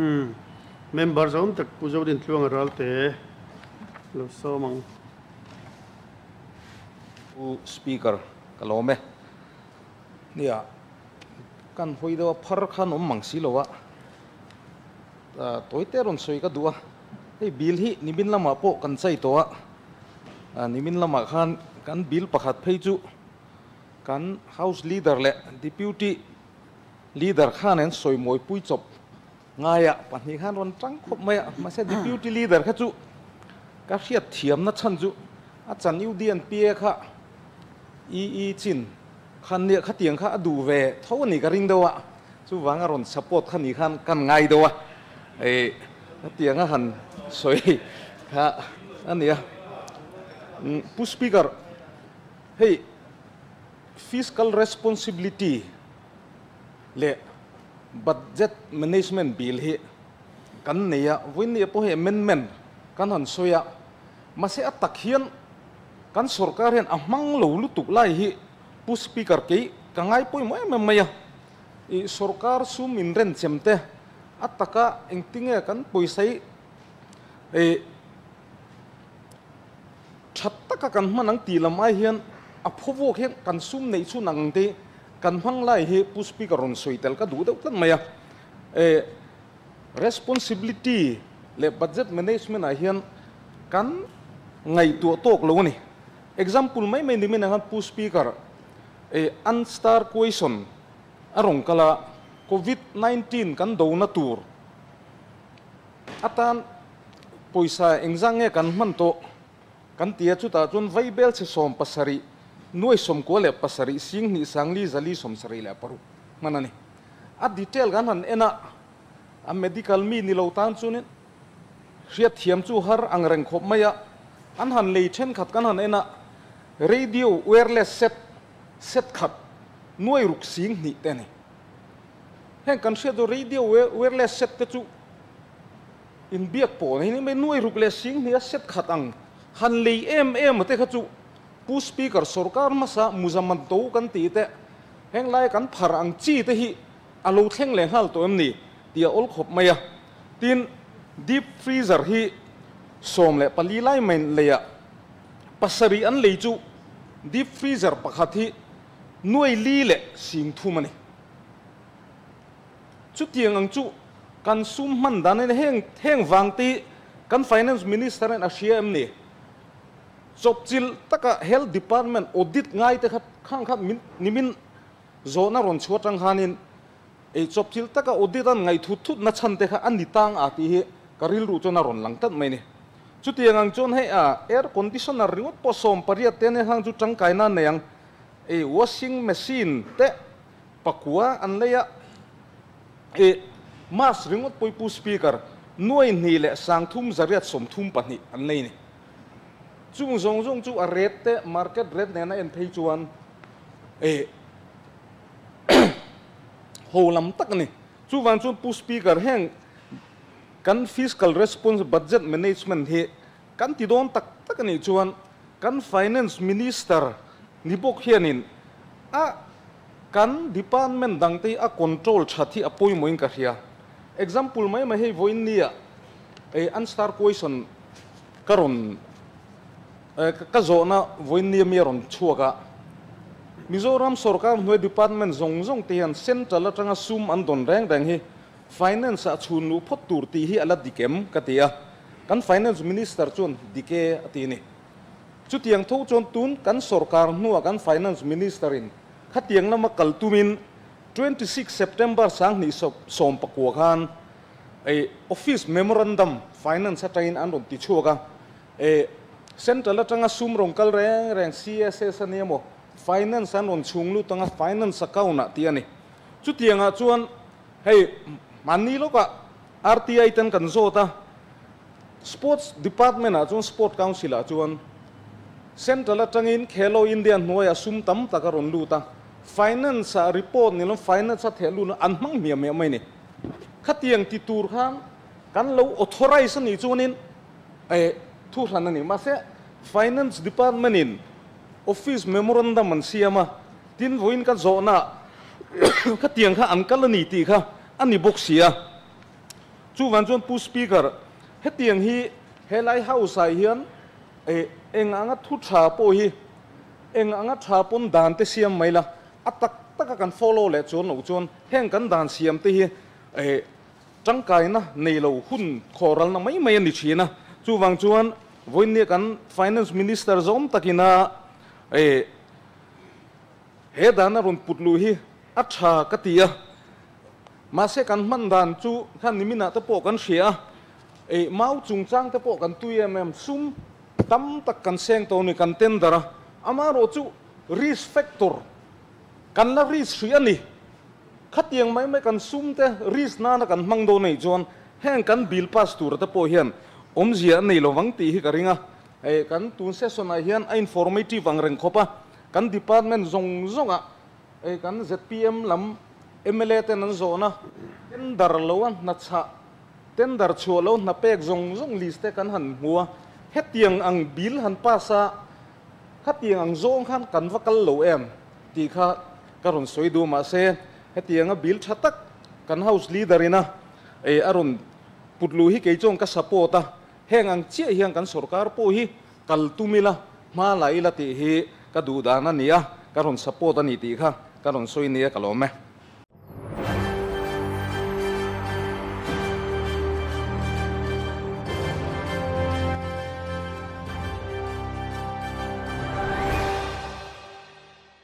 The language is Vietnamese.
Ừ. Member Members on tak kuzo din tluang aral te. Lo so mang. U speaker kalome. Nia. Kan hoi do phar khan om mang si lo wa. Ta toi te ron soi ka duwa. Ei bil hi nimin lama po kan sai to wa. Nimin lama khan kan bil pakhat phei chu kan house leader le deputy leader khan en soi moi pui chop งอ่ะปัญหาเรื่องจังคบไม่อ่ะมาเสดิบิวตีลีเดอร์แค่จูก็เสียเทียมนะฉันจูอาจารย์ยูเดียนเปียค่ะอีอีจินขันเนี่ยขัดเตียงค่ะดูเวท่านี้ก็ริงเดียวอ่ะจู่วางเรื่องสปอร์ตขันนี้ขันกันไง่ายเดียวอ่ะไอ้เตียงก็หันสวยค่ะอันนี้ผู้สปีกเกอร์เฮ้ย fiscal responsibility เล่ budget management bill hi kan nia win nia po hi amendment kan han soya ma se atak hian kan sarkar hian amang lo lutuk lai hi pu speaker ke kangai poi mai mai mai i sarkar su min ren chemte ataka engtinge kan poisai e thattaka kan manang tilam ai hian aphowo hian kan sum nei chu nang te kan hang lai he puspi ka ron soitel ka du deuh tlan mai a e responsibility le budget management a hian kan ngai tu tok lo ni example mai mai nimin han pu speaker e an star question arong kala covid 19 kan do na tur atan poisa engzange kan man to kan tia chu ta chun vaibel se som pasari nuai som ko le pasari sing ni sangli zali som sari le paru manani a detail gan han ena a medical mi ni lo tan chu ni riat thiam chu har ang reng khop maya an han le then khat kan han ena radio wireless set set khat nuai ruk sing ni te ni hen kan she do radio wireless set te chu in biak po ni me nuai ruk le sing ni a set khat ang han le em em te kha chu pu speaker sarkar masa muzamman to kan ti te heng lai kan phar ang chi te hi alo thleng le hal to em ni tia ol khop maya à. tin deep freezer hi som le pali lai men le ya à. pasari an le chu deep freezer pakhat hi nuôi li le sing thu mani chu tiang ang chu kan sum man dan heng heng wang ti kan finance minister an asia em ni चपचिल तक health department audit गाय तक खा खा निमिन जो ना रोन छो ए चपचिल तक ओडिट अन गाय थु थु न छन खा अनि तांग आति हे करिल रु चो लंग तत मैने चुति यांग चोन हे आ एयर कंडीशनर रिंग तो सोम परिया ते जु चंग कायना ने यांग ए वॉशिंग मशीन ते पकुआ अनलेया ए मास रिंग पुइपु स्पीकर नोइ नीले सांगथुम जरियत सोमथुम पनि अनलेनी chung zong zong chu a rate te market rate nena en phei chuan e ho lam tak ni chu wan chu pu speaker heng kan fiscal response budget management he kan ti don tak tak ni chuan kan finance minister ni bok hianin a kan department dangte a control chathi apoi moin ka ria example mai mai hei voin nia e an star question karon ka zo na voi niam yeron chuaka mizoram sarkar noi department rộng rộng tiền han central atanga sum an don reng dang hi finance a chun nu phot tur ti hi ala dikem katia kan finance minister chun dike atini chu tiang tho tuân tun kan cả nu kan finance minister in khatiang lama kaltumin 26 September sáng ni sop som pakwa khan ai office memorandum finance atain an don ti chuaka ai central atanga sum rong kal reng reng css anemo finance an on chunglu tanga finance account na tiani chu tianga chuan hey mani loka rti ten kan zo ta sports department a chuan sport council a chuan central atangin khelo indian noya sum tam taka ron lu ta finance report report nilom finance a thelu na an mang mia me mai ni khatiang ti tur kham kan lo authorize ni chuanin eh thu ran ni ma se finance department in office memorandum an mà tin voin ka zo na kha tiang kha an kal ni ti kha ani box sia chu văn chon pu speaker he tiang hi he lai house ai hian e anh anh thu tha po hi eng anga tha pon dan te siam mai la atak taka kan follow le chon no chon heng kan dan siam te hi e trăng cái na nei lo hun khoral na mấy mấy anh đi chi na chu wang chuan voinne kan finance minister zom takina e he dana run putlu hi a tha katia ma se kan man dan chu khan nimina te po kan hria e à. mau chung chang te po kan tuya mem sum tam tak kan seng to ni kan tendara ama à ro chu risk factor kan la risk hria à ni khatiang mai mai kan sum te risk na na kan mang do nei chon heng kan bill pass tur te po hian om zia nei lo wang ti hi ka ringa e kan tun session a hian a informative ang reng khopa kan department zong zonga e kan zpm lam mla ten an zona ten dar lo an na cha ten dar chu lo na pek zong zong list te kan han mua hetiang ang bil han pasa khatiang ang zong khan kan vakal lo em ti kha karon soidu ma se hetiang a bil thatak kan house leader ina e arun putlu hi ke chong ka support เฮงังเชี่ยเฮียงกันสุรการพูฮีกัลตุมิลามาลายละทีฮีก็ดูดานันเนียการุนสปอตันิติค่ะการุนสุยเนียกลอมไม